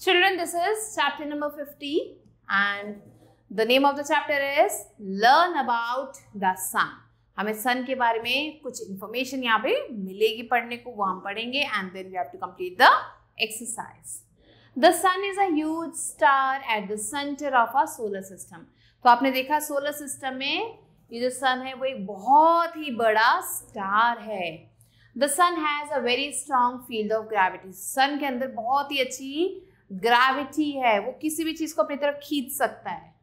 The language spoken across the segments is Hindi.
Children, this is chapter number 50 and the name of the chapter is Learn about the Sun. हमें सन के बारे में कुछ इंफॉर्मेशन यहाँ पे मिलेगी पढ़ने को वो हम पढ़ेंगे and then we have to complete the exercise the sun is a star at the centre of a solar system तो आपने देखा सोलर सिस्टम में ये जो सन है वो एक बहुत ही बड़ा स्टार है the sun has a very strong field of gravity sun के अंदर बहुत ही अच्छी ग्राविटी है वो किसी भी चीज को अपनी तरफ खींच सकता है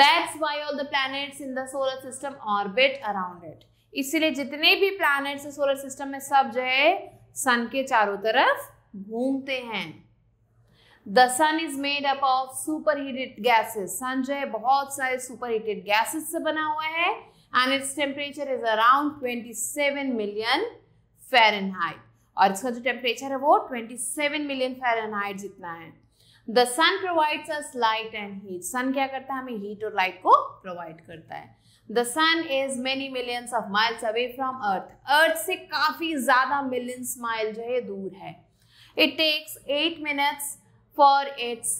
that's why all the planets in the solar system orbit around it इसीलिए जितने भी प्लैनेट्स है सोलर सिस्टम में सब जो है सन के चारों तरफ घूमते हैं the sun is made up of superheated gases sun जो है बहुत सारे सुपर हीटेड गैसेस से बना हुआ है and its temperature is around 27 million Fahrenheit और इसका जो टेम्परेचर है वो 27 मिलियन फ़ारेनहाइट जितना है the sun provides us light and heat sun क्या करता है हमें हीट और लाइट को प्रोवाइड करता है the sun is many millions of miles away from earth earth से काफ़ी ज़्यादा मिलियंस माइल जो है दूर है it takes eight minutes for its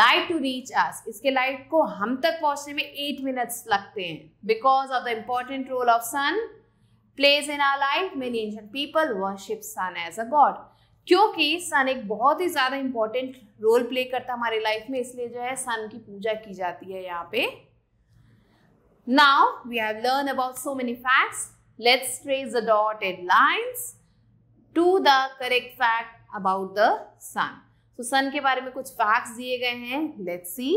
light to reach us इसके लाइट को हम तक पहुंचने में एट मिनट्स लगते हैं because of the important role of sun plays in our life many ancient people worship sun as a god क्योंकि सन एक बहुत ही ज़्यादा इंपॉर्टेंट रोल प्ले करता हमारे लाइफ में इसलिए जो है सन की पूजा की जाती है यहाँ पे now we have learn about so many facts let's trace the dotted lines to the correct fact about the sun तो सन के बारे में कुछ फैक्ट्स दिए गए हैं let's see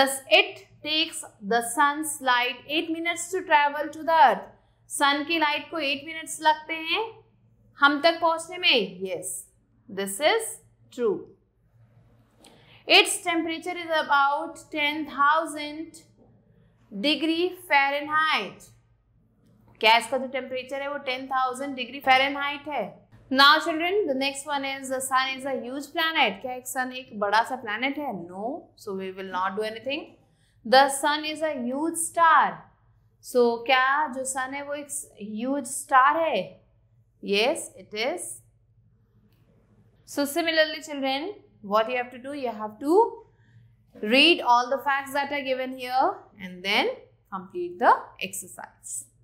this it takes the sunlight eight minutes to travel to the earth sun की लाइट को एट मिनट्स लगते हैं हम तक पहुंचने में yes this is true its temperature is about ten thousand degree Fahrenheit gas का जो टेम्परेचर है वो टेन थाउजेंड डिग्री फ़ारेनहाइट है now children the next one is the sun is a huge क्या एक सन एक बड़ा सा प्लान है no so we will not do anything the sun is a star so so, क्या जो सन है वो एक ह्यूज स्टार है yes it is so similarly children what you have to do you have to read all the facts that are given here and then complete the exercise